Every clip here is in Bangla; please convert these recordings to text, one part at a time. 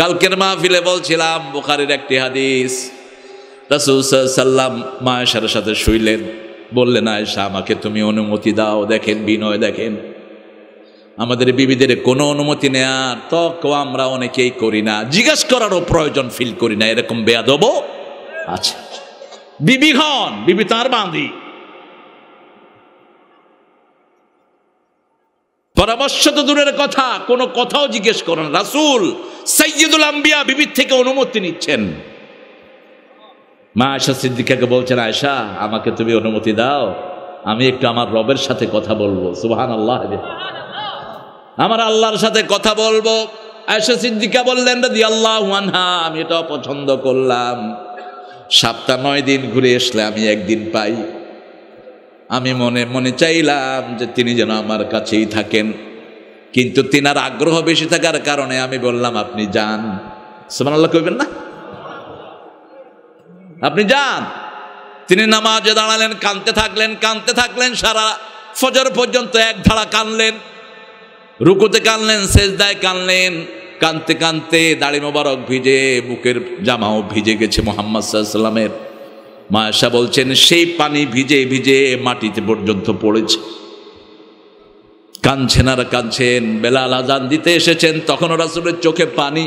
কালকের মাহফিলে বলছিলাম বুখারের একটি হাদিস সাল্লাম সাথে শুইলেন বললেন আয়সা আমাকে তুমি অনুমতি দাও দেখেন বিনয় দেখেন আমাদের বিবিদের কোনো অনুমতি নেয়ার তক আমরা অনেকেই করি না জিজ্ঞেস করারও প্রয়োজন ফিল করি না এরকম দেবো আচ্ছা বিবি হন বিবি তাঁর বাঁধি পরামর্শ তো দূরের কথা কোনো কথাও জিজ্ঞেস করেন রাসুল সৈয়দুল আম্বিয়া বিবির থেকে অনুমতি নিচ্ছেন মা আয়সা সিদ্দিকাকে বলছেন আয়সা আমাকে তুমি অনুমতি দাও আমি একটু আমার রবের সাথে কথা বলবো সুহান আল্লাহ আমার আল্লাহর সাথে কথা বলবো আয়সা সিদ্দিকা বললেন দি আল্লাহ আনহা আমি এটা পছন্দ করলাম সপ্তাহ নয় দিন ঘুরে আসলে আমি একদিন পাই আমি মনে মনে চাইলাম যে তিনি যেন আমার কাছেই থাকেন কিন্তু তিনার আগ্রহ বেশি থাকার কারণে আমি বললাম আপনি যান সোমানাল্লাহ কইবেন না আপনি যান তিনি নামাজে দাঁড়ালেন কানতে থাকলেন কানতে থাকলেন সারা ফজর পর্যন্ত এক ধারা কানলেন রুকুতে কানলেন সেজদায় কানলেন কানতে কানতে দাড়ি মোবারক ভিজে বুকের জামাও ভিজে গেছে মোহাম্মদ সাল্লামের মায়াশা বলছেন সেই পানি ভিজে ভিজে মাটিতে পর্যন্ত পড়েছে কাঁদছেন আর কাঁদছেন বেলাল আজান দিতে এসেছেন তখন রাসুলের চোখে পানি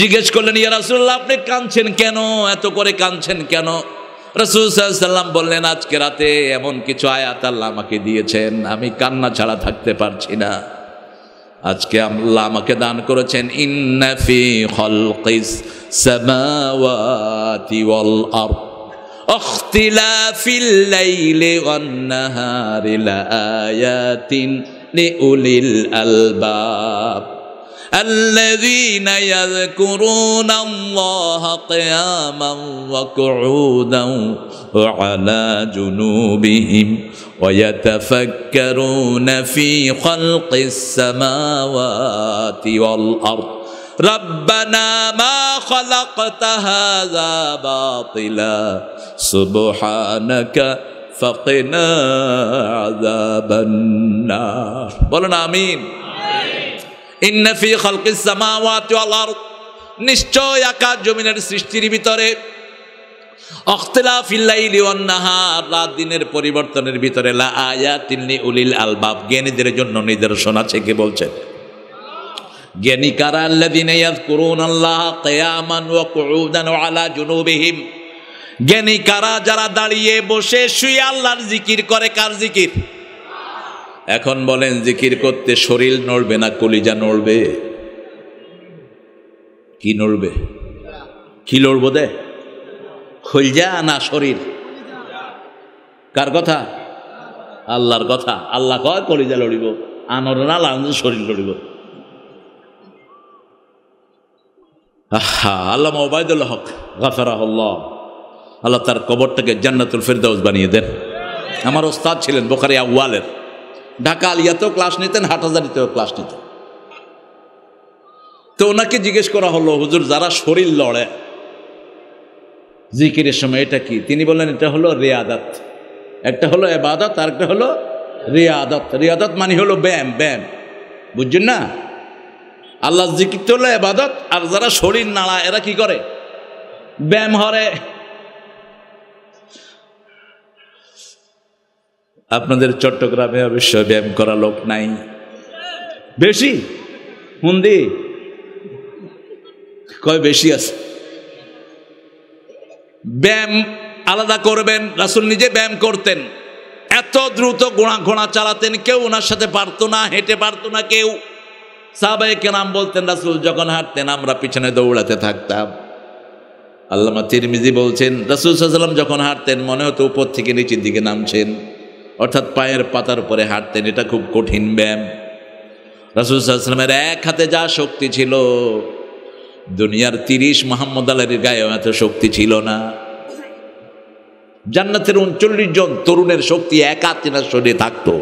জিজ্ঞেস করলেন ইয়া রাসুল্লাহ আপনি কাঁদছেন কেন এত করে কাঁদছেন কেন রসুল্লাম বললেন আজকে রাতে এমন কিছু আয়াত আল্লাহ আমাকে দিয়েছেন আমি কান্না ছাড়া থাকতে পারছি না আজকে আল্লাহ আমাকে দান করেছেন ইন্নাফি হলকিস ওয়াল لأولي الألباب الذين يذكرون الله قياما وقعودا وعلى جنوبهم ويتفكرون في خلق السماوات والأرض ربنا ما خلقت هذا باطلا سبحانك ফকেনা আযাবান্না বলেন আমিন ইন্না ফি খালকিস সামাওয়াতি ওয়াল আরদ নিশ্চয় আকাশ জমিনের সৃষ্টির ভিতরে রাত দিনের পরিবর্তনের ভিতরে লা আয়া তিল্লি উলিল আলবাব জ্ঞানীদের জন্য নিদর্শন আছে কে বলছেন জ্ঞানী কারা আল্লাহ দিনে আল্লাহ কেয়ামান ও আলা জুনুবিহিম জ্ঞানী কারা যারা দাঁড়িয়ে বসে শুয়ে আল্লাহর জিকির করে কার জিকির এখন বলেন জিকির করতে শরীর নড়বে না কলিজা নড়বে কি নড়বে কি লড়ব দে খলজা না শরীর কার কথা আল্লাহর কথা আল্লাহ কয় কলিজা লড়িব আনর না লাঞ্জ শরীর লড়িব আহা আল্লাহ মোবাইদুল হক গাফারাহ আল্লাহ তার কবরটাকে জান্নাতুল ফেরদাউস বানিয়ে দেন আমার ওস্তাদ ছিলেন বোখারি আউ্বালের ঢাকা আলিয়াতেও ক্লাস নিতেন হাটহাজারিতেও ক্লাস নিতেন তো ওনাকে জিজ্ঞেস করা হলো হুজুর যারা শরীর লড়ে জিকিরের সময় এটা কি তিনি বললেন এটা হলো রেয়াদাত একটা হলো এবাদত আর একটা হলো রেয়াদত রেয়াদত মানে হলো ব্যায়াম ব্যায়াম বুঝছেন না আল্লাহ জিকির তো হলো এবাদত আর যারা শরীর নাড়া এরা কি করে ব্যায়াম হরে আপনাদের চট্টগ্রামে অবশ্য ব্যায়াম করা লোক নাই বেশি হুন্দি কয় বেশি আছে ব্যায়াম আলাদা করবেন রাসুল নিজে ব্যায়াম করতেন এত দ্রুত গোড়া ঘোড়া চালাতেন কেউ ওনার সাথে পারতো না হেঁটে পারতো না কেউ সাহবাইকে নাম বলতেন রাসুল যখন হাঁটতেন আমরা পিছনে দৌড়াতে থাকতাম আল্লামা তিরমিজি বলছেন রাসুল সাল্লাম যখন হাঁটতেন মনে হতো উপর থেকে নিচের দিকে নামছেন অর্থাৎ পায়ের পাতার উপরে হাঁটতেন এটা খুব কঠিন ব্যায়াম রাসুলসাল্লামের এক হাতে যা শক্তি ছিল দুনিয়ার তিরিশ মোহাম্মদ আলের গায়ে এত শক্তি ছিল না জান্নাতের উনচল্লিশ জন তরুণের শক্তি একা তেনার শরীরে থাকতো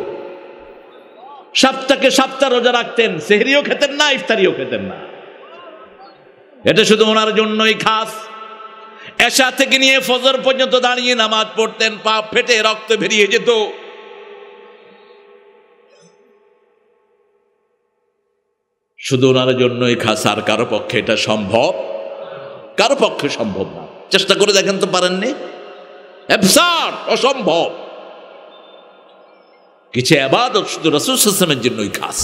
সপ্তাহকে সপ্তাহ রোজা রাখতেন সেহরিও খেতেন না ইফতারিও খেতেন না এটা শুধু ওনার জন্যই খাস এসা থেকে নিয়ে ফজর পর্যন্ত দাঁড়িয়ে নামাজ পড়তেন পা ফেটে রক্ত বেরিয়ে যেত শুধু ওনার জন্যই খাস আর কারো পক্ষে এটা সম্ভব কারো পক্ষে সম্ভব না চেষ্টা করে দেখেন তো পারেননি অসম্ভব কিছু আবাদত শুধু রসুল হাসলামের জন্যই খাস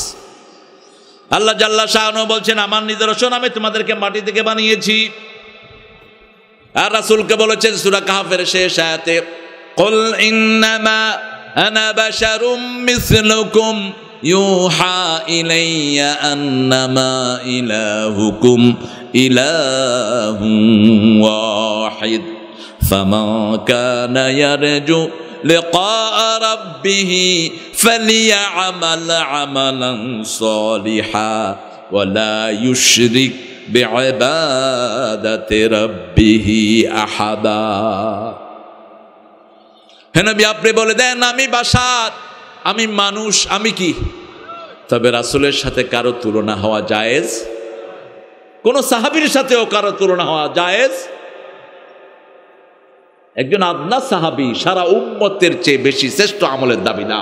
আল্লাহ জাল্লা শাহন বলছেন আমার নিদর্শন আমি তোমাদেরকে মাটি থেকে বানিয়েছি আর রাসুলকে বলেছেন সুরা কাহাফের শেষ আয়াতে قل إنما أنا بشر مثلكم يوحى إلي أنما إلهكم إله واحد فمن كان يرجو لقاء ربه فليعمل عملا صالحا ولا يشرك بعبادة ربه أحدا هنا بيابري بولدين نامي بشار আমি মানুষ আমি কি তবে রাসুলের সাথে কারো তুলনা হওয়া জায়েজ কোনো সাহাবির সাথেও কারো তুলনা হওয়া জায়েজ একজন আদনা সাহাবি সারা উম্মতের চেয়ে বেশি শ্রেষ্ঠ আমলের দাবি না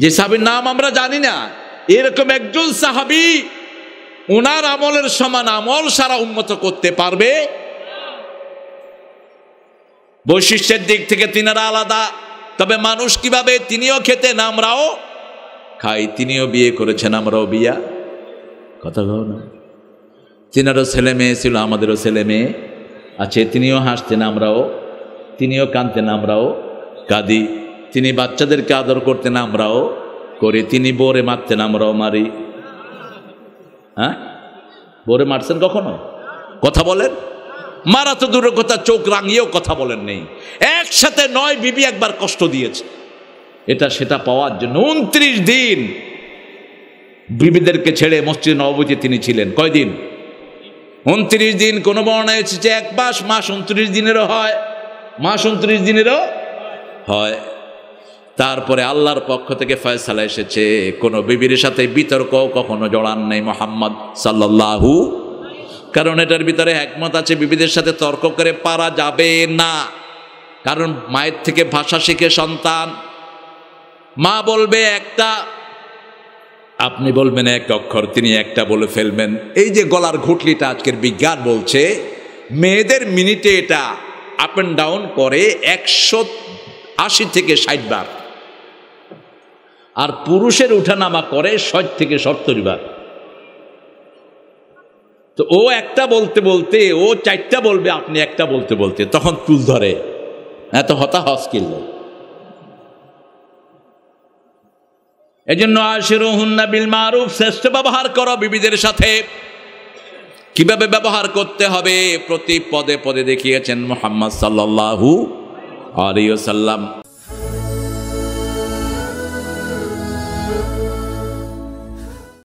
যে সাহাবির নাম আমরা জানি না এরকম একজন সাহাবি ওনার আমলের সমান আমল সারা উন্মত করতে পারবে বৈশিষ্ট্যের দিক থেকে তিনারা আলাদা তবে মানুষ কিভাবে তিনিও খেতে আমরাও খাই তিনিও বিয়ে করেছেন আমরাও বিয়া কথা ভাব না তিনারও ছেলে মেয়ে ছিল আমাদেরও ছেলে মেয়ে আছে তিনিও হাসতেন আমরাও তিনিও কাঁদতেন আমরাও কাঁদি তিনি বাচ্চাদেরকে আদর করতেন আমরাও করে তিনি বোরে মারতেন আমরাও মারি হ্যাঁ বোরে মারছেন কখনো কথা বলেন মারা তো দূরের কথা চোখ রাঙিয়েও কথা বলেন নেই একসাথে নয় বিবি একবার কষ্ট দিয়েছে এটা সেটা পাওয়ার জন্য উনত্রিশ দিন বিবিদেরকে ছেড়ে মসজিদ নবজি তিনি ছিলেন কয়দিন উনত্রিশ দিন কোনো বর্ণা এসেছে এক মাস মাস উনত্রিশ দিনেরও হয় মাস উনত্রিশ দিনেরও হয় তারপরে আল্লাহর পক্ষ থেকে ফয়সালা এসেছে কোনো বিবির সাথে বিতর্ক কখনো জড়ান নেই মোহাম্মদ সাল্লাহু কারণ এটার ভিতরে একমত আছে বিবিদের সাথে তর্ক করে পারা যাবে না কারণ মায়ের থেকে ভাষা শিখে সন্তান মা বলবে একটা আপনি বলবেন এক অক্ষর তিনি একটা বলে ফেলবেন এই যে গলার ঘুটলিটা আজকের বিজ্ঞান বলছে মেয়েদের মিনিটে এটা আপ অ্যান্ড ডাউন করে একশো আশি থেকে ষাট বার আর পুরুষের উঠানামা করে ষাট থেকে সত্তর বার তো ও একটা বলতে বলতে ও চারটা বলবে আপনি একটা বলতে বলতে তখন তুল ধরে এত হতা হস এই জন্য আশির হুন্না বিল মারুফ শ্রেষ্ঠ ব্যবহার করো বিবিদের সাথে কিভাবে ব্যবহার করতে হবে প্রতি পদে পদে দেখিয়েছেন মোহাম্মদ সাল্লু আলিয়াল্লাম